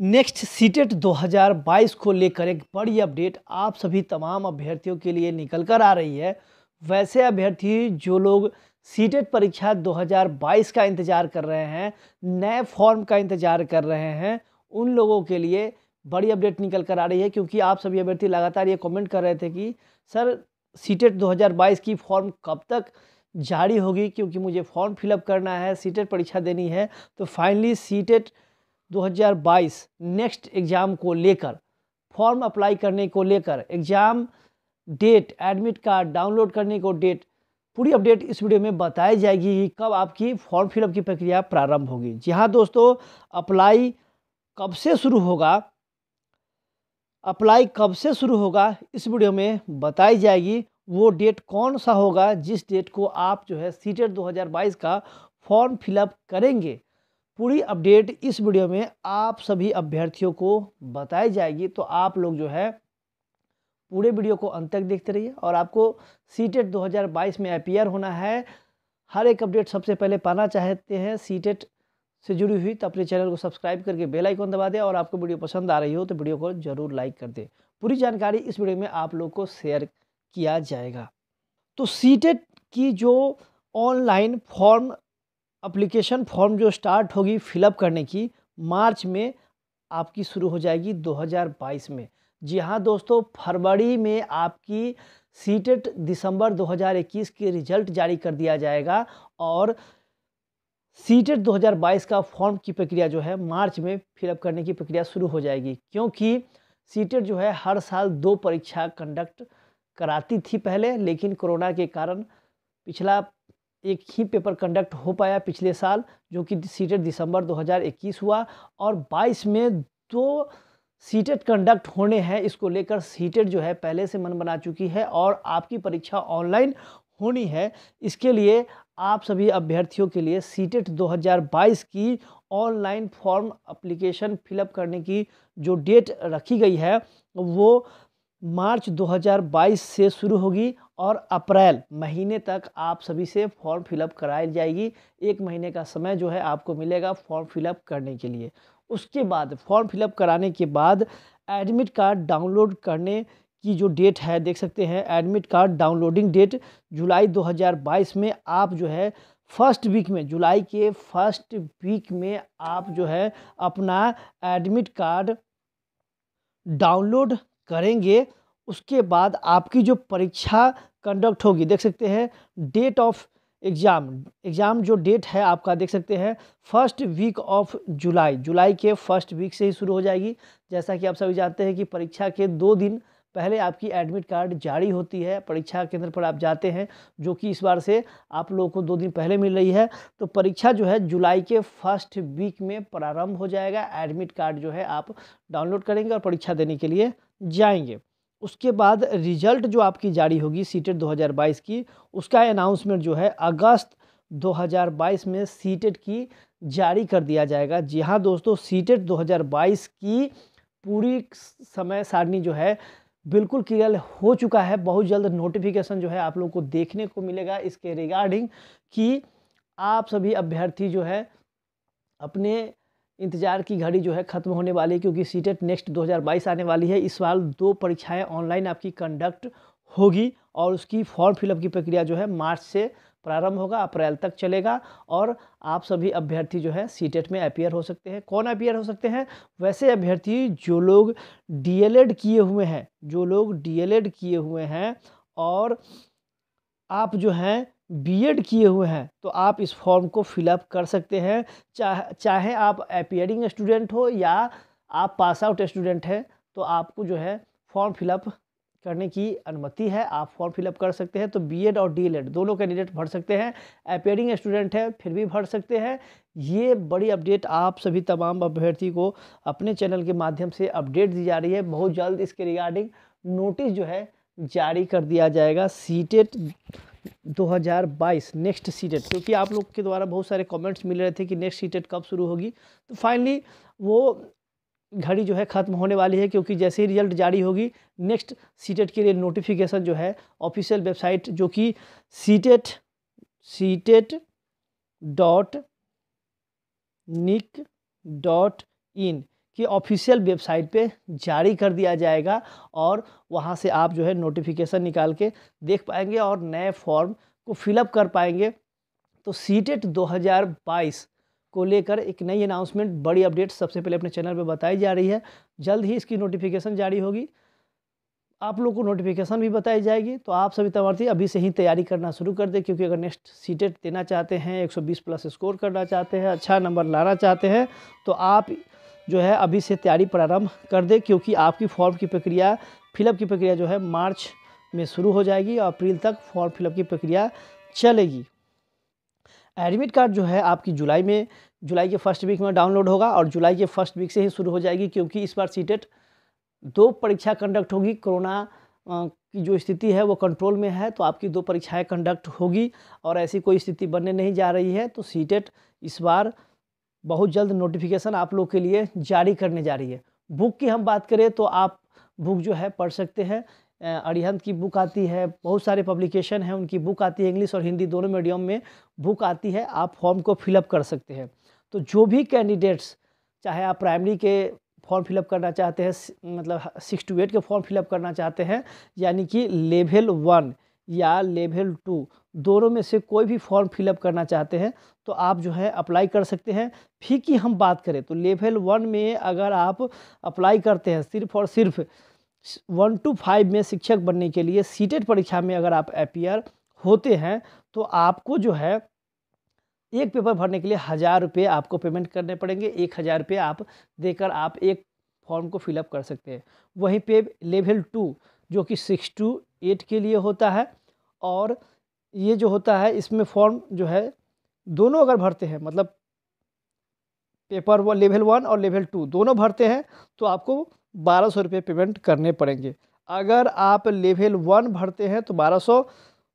next CTET 2022 को लेकर एक बड़ी अपडेट आप सभी तमाम अभ्यर्थियों के लिए निकल कर आ रही है वैसे अभ्यर्थी जो लोग सीटेट परीक्षा 2022 का इंतज़ार कर रहे हैं नए फॉर्म का इंतज़ार कर रहे हैं उन लोगों के लिए बड़ी अपडेट निकल कर आ रही है क्योंकि आप सभी अभ्यर्थी लगातार ये कमेंट कर रहे थे कि सर सीटेट 2022 की फॉर्म कब तक जारी होगी क्योंकि मुझे फॉर्म फिलअप करना है सीटेट परीक्षा देनी है तो फाइनली सीटेट 2022 नेक्स्ट एग्ज़ाम को लेकर फॉर्म अप्लाई करने को लेकर exam date admit card download करने को डेट पूरी अपडेट इस वीडियो में बताई जाएगी कि कब आपकी फॉर्म फिलअप की प्रक्रिया प्रारंभ होगी जी हाँ दोस्तों अप्लाई कब से शुरू होगा अप्लाई कब से शुरू होगा इस वीडियो में बताई जाएगी वो डेट कौन सा होगा जिस डेट को आप जो है सीटेट 2022 का फॉर्म फिलअप करेंगे पूरी अपडेट इस वीडियो में आप सभी अभ्यर्थियों को बताई जाएगी तो आप लोग जो है पूरे वीडियो को अंत तक देखते रहिए और आपको सी टेट दो में अपियर होना है हर एक अपडेट सबसे पहले पाना चाहते हैं सी टेट से जुड़ी हुई तो अपने चैनल को सब्सक्राइब करके बेल आइकन दबा दें और आपको वीडियो पसंद आ रही हो तो वीडियो को ज़रूर लाइक कर दें पूरी जानकारी इस वीडियो में आप लोग को शेयर किया जाएगा तो सी टेट की जो ऑनलाइन फॉर्म अप्लीकेशन फॉर्म जो स्टार्ट होगी फिलअप करने की मार्च में आपकी शुरू हो जाएगी 2022 में जी हाँ दोस्तों फरवरी में आपकी सीटेट दिसंबर 2021 के रिजल्ट जारी कर दिया जाएगा और सीटेट 2022 का फॉर्म की प्रक्रिया जो है मार्च में फिलअप करने की प्रक्रिया शुरू हो जाएगी क्योंकि सीटेट जो है हर साल दो परीक्षा कंडक्ट कराती थी पहले लेकिन कोरोना के कारण पिछला एक ही पेपर कंडक्ट हो पाया पिछले साल जो कि सीटेट दिसंबर 2021 हुआ और 22 में दो सीटेट कंडक्ट होने हैं इसको लेकर सीटेट जो है पहले से मन बना चुकी है और आपकी परीक्षा ऑनलाइन होनी है इसके लिए आप सभी अभ्यर्थियों के लिए सीटेट 2022 की ऑनलाइन फॉर्म अप्लीकेशन फिलअप करने की जो डेट रखी गई है वो मार्च 2022 से शुरू होगी और अप्रैल महीने तक आप सभी से फॉर्म फिलअप कराई जाएगी एक महीने का समय जो है आपको मिलेगा फॉर्म फिलअप करने के लिए उसके बाद फॉर्म फिलअप कराने के बाद एडमिट कार्ड डाउनलोड करने की जो डेट है देख सकते हैं एडमिट कार्ड डाउनलोडिंग डेट जुलाई 2022 में आप जो है फर्स्ट वीक में जुलाई के फर्स्ट वीक में आप जो है अपना एडमिट कार्ड डाउनलोड करेंगे उसके बाद आपकी जो परीक्षा कंडक्ट होगी देख सकते हैं डेट ऑफ एग्ज़ाम एग्ज़ाम जो डेट है आपका देख सकते हैं फर्स्ट वीक ऑफ जुलाई जुलाई के फर्स्ट वीक से ही शुरू हो जाएगी जैसा कि आप सभी जानते हैं कि परीक्षा के दो दिन पहले आपकी एडमिट कार्ड जारी होती है परीक्षा केंद्र पर आप जाते हैं जो कि इस बार से आप लोगों को दो दिन पहले मिल रही है तो परीक्षा जो है जुलाई के फर्स्ट वीक में प्रारंभ हो जाएगा एडमिट कार्ड जो है आप डाउनलोड करेंगे और परीक्षा देने के लिए जाएंगे उसके बाद रिजल्ट जो आपकी जारी होगी सीटेट 2022 की उसका अनाउंसमेंट जो है अगस्त 2022 में सीटेट की जारी कर दिया जाएगा जी हाँ दोस्तों सीटेट 2022 की पूरी समय सारणी जो है बिल्कुल क्लियर हो चुका है बहुत जल्द नोटिफिकेशन जो है आप लोगों को देखने को मिलेगा इसके रिगार्डिंग कि आप सभी अभ्यर्थी जो है अपने इंतजार की घड़ी जो है ख़त्म होने वाली है क्योंकि सीटेट नेक्स्ट 2022 आने वाली है इस साल दो परीक्षाएं ऑनलाइन आपकी कंडक्ट होगी और उसकी फॉर्म फिलअप की प्रक्रिया जो है मार्च से प्रारंभ होगा अप्रैल तक चलेगा और आप सभी अभ्यर्थी जो है सीटेट e में अपियर हो सकते हैं कौन अपियर हो सकते हैं वैसे अभ्यर्थी जो लोग डी किए हुए हैं जो लोग डी किए हुए हैं और आप जो हैं बीएड किए हुए हैं तो आप इस फॉर्म को फिलअप कर सकते हैं चाहे चाहे आप अपियरिंग स्टूडेंट हो या आप पास आउट स्टूडेंट हैं तो आपको जो है फॉर्म फिलअप करने की अनुमति है आप फॉर्म फिलअप कर सकते हैं तो बीएड और डीएलएड दोनों कैंडिडेट भर सकते हैं अपेयरिंग स्टूडेंट है फिर भी भर सकते हैं ये बड़ी अपडेट आप सभी तमाम अभ्यर्थी को अपने चैनल के माध्यम से अपडेट दी जा रही है बहुत जल्द इसके रिगार्डिंग नोटिस जो है जारी कर दिया जाएगा सीटेट 2022 नेक्स्ट सीटेट क्योंकि आप लोग के द्वारा बहुत सारे कमेंट्स मिल रहे थे कि नेक्स्ट सीटेट कब शुरू होगी तो फाइनली वो घड़ी जो है ख़त्म होने वाली है क्योंकि जैसे ही रिजल्ट जारी होगी नेक्स्ट सीटेट के लिए नोटिफिकेशन जो है ऑफिशियल वेबसाइट जो कि CTET CTET dot nic dot in कि ऑफिशियल वेबसाइट पे जारी कर दिया जाएगा और वहाँ से आप जो है नोटिफिकेशन निकाल के देख पाएंगे और नए फॉर्म को फिलअप कर पाएंगे तो e सी टेट को लेकर एक नई अनाउंसमेंट बड़ी अपडेट सबसे पहले अपने चैनल पर बताई जा रही है जल्द ही इसकी नोटिफिकेशन जारी होगी आप लोग को नोटिफिकेशन भी बताई जाएगी तो आप सभी तमार्थी अभी से ही तैयारी करना शुरू कर दें क्योंकि अगर नेक्स्ट सीटेट e देना चाहते हैं 120 प्लस स्कोर करना चाहते हैं अच्छा नंबर लाना चाहते हैं तो आप जो है अभी से तैयारी प्रारंभ कर दे क्योंकि आपकी फॉर्म की प्रक्रिया फिलअप की प्रक्रिया जो है मार्च में शुरू हो जाएगी और अप्रैल तक फॉर्म फिलअप की प्रक्रिया चलेगी एडमिट कार्ड जो है आपकी जुलाई में जुलाई के फर्स्ट वीक में डाउनलोड होगा और जुलाई के फर्स्ट वीक से ही शुरू हो जाएगी क्योंकि इस बार सीटेट e दो परीक्षा कंडक्ट होगी कोरोना की जो स्थिति है वो कंट्रोल में है तो आपकी दो परीक्षाएं कंडक्ट होगी और ऐसी कोई स्थिति बनने नहीं जा रही है तो सीटेट e इस बार बहुत जल्द नोटिफिकेशन आप लोग के लिए जारी करने जा रही है बुक की हम बात करें तो आप बुक जो है पढ़ सकते हैं अरिहंत की बुक आती है बहुत सारे पब्लिकेशन हैं उनकी बुक आती है इंग्लिश और हिंदी दोनों मीडियम में बुक आती है आप फॉर्म को फिलअप कर सकते हैं तो जो भी कैंडिडेट्स चाहे आप प्राइमरी के फॉर्म फिलअप करना चाहते हैं मतलब सिक्स टू एट के फॉर्म फिलअप करना चाहते हैं यानी कि लेवल वन या लेवल टू दोनों में से कोई भी फॉर्म फिलअप करना चाहते हैं तो आप जो है अप्लाई कर सकते हैं फी की हम बात करें तो लेवल वन में अगर आप अप्लाई करते हैं सिर्फ और सिर्फ वन टू फाइव में शिक्षक बनने के लिए सीटेड परीक्षा में अगर आप अपियर होते हैं तो आपको जो है एक पेपर भरने के लिए हज़ार रुपये आपको पेमेंट करने पड़ेंगे एक हज़ार रुपये आप देकर आप एक फॉर्म को फिलअप कर सकते हैं वहीं पे लेवल टू जो कि सिक्स टू एट के लिए होता है और ये जो होता है इसमें फॉर्म जो है दोनों अगर भरते हैं मतलब पेपर वो लेवल वन और लेवल टू दोनों भरते हैं तो आपको बारह सौ रुपये पेमेंट करने पड़ेंगे अगर आप लेवल वन भरते हैं तो बारह सौ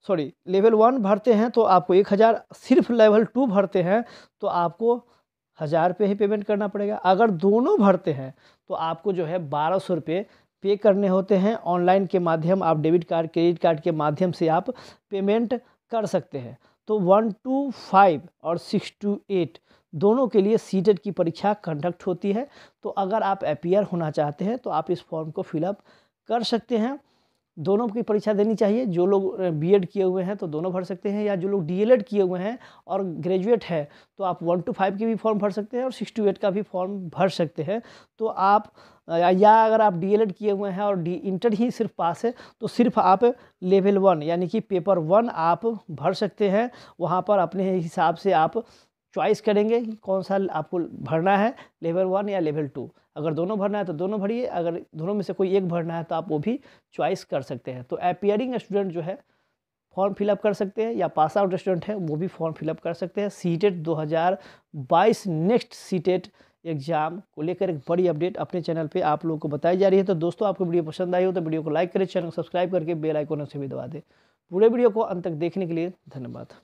सॉरी लेवल वन भरते हैं तो आपको एक हज़ार सिर्फ लेवल टू भरते हैं तो आपको हज़ार रुपये ही पेमेंट करना पड़ेगा अगर दोनों भरते हैं तो आपको जो है बारह सौ रुपये पे करने होते हैं ऑनलाइन के माध्यम आप डेबिट कार्ड क्रेडिट कार्ड के माध्यम से आप पेमेंट कर सकते हैं तो वन टू फाइव और सिक्स टू एट दोनों के लिए सीटेट की परीक्षा कंडक्ट होती है तो अगर आप अपियर होना चाहते हैं तो आप इस फॉर्म को फिलअप कर सकते हैं दोनों की परीक्षा देनी चाहिए जो लोग बीएड किए हुए हैं तो दोनों भर सकते हैं या जो लोग डीएलएड किए हुए हैं और ग्रेजुएट है तो आप वन टू फाइव की भी फॉर्म भर सकते हैं और सिक्स टू एट का भी फॉर्म भर सकते हैं तो आप या अगर आप डीएलएड किए हुए हैं और डी इंटर ही सिर्फ पास है तो सिर्फ आप लेवल वन यानी कि पेपर वन आप भर सकते हैं वहाँ पर अपने हिसाब से आप चॉइस करेंगे कि कौन सा आपको भरना है लेवल वन या लेवल टू अगर दोनों भरना है तो दोनों भरिए अगर दोनों में से कोई एक भरना है तो आप वो भी चॉइस कर सकते हैं तो अपियरिंग स्टूडेंट जो है फॉर्म फिलअप कर सकते हैं या पास आउट स्टूडेंट है वो भी फॉर्म फिलअप कर सकते हैं सी टेट दो नेक्स्ट सी एग्जाम को लेकर एक बड़ी अपडेट अपने चैनल पे आप लोगों को बताई जा रही है तो दोस्तों आपको वीडियो पसंद आई हो तो वीडियो को लाइक करें चैनल को सब्सक्राइब करके बेल आइकन से भी दबा दें पूरे वीडियो को अंत तक देखने के लिए धन्यवाद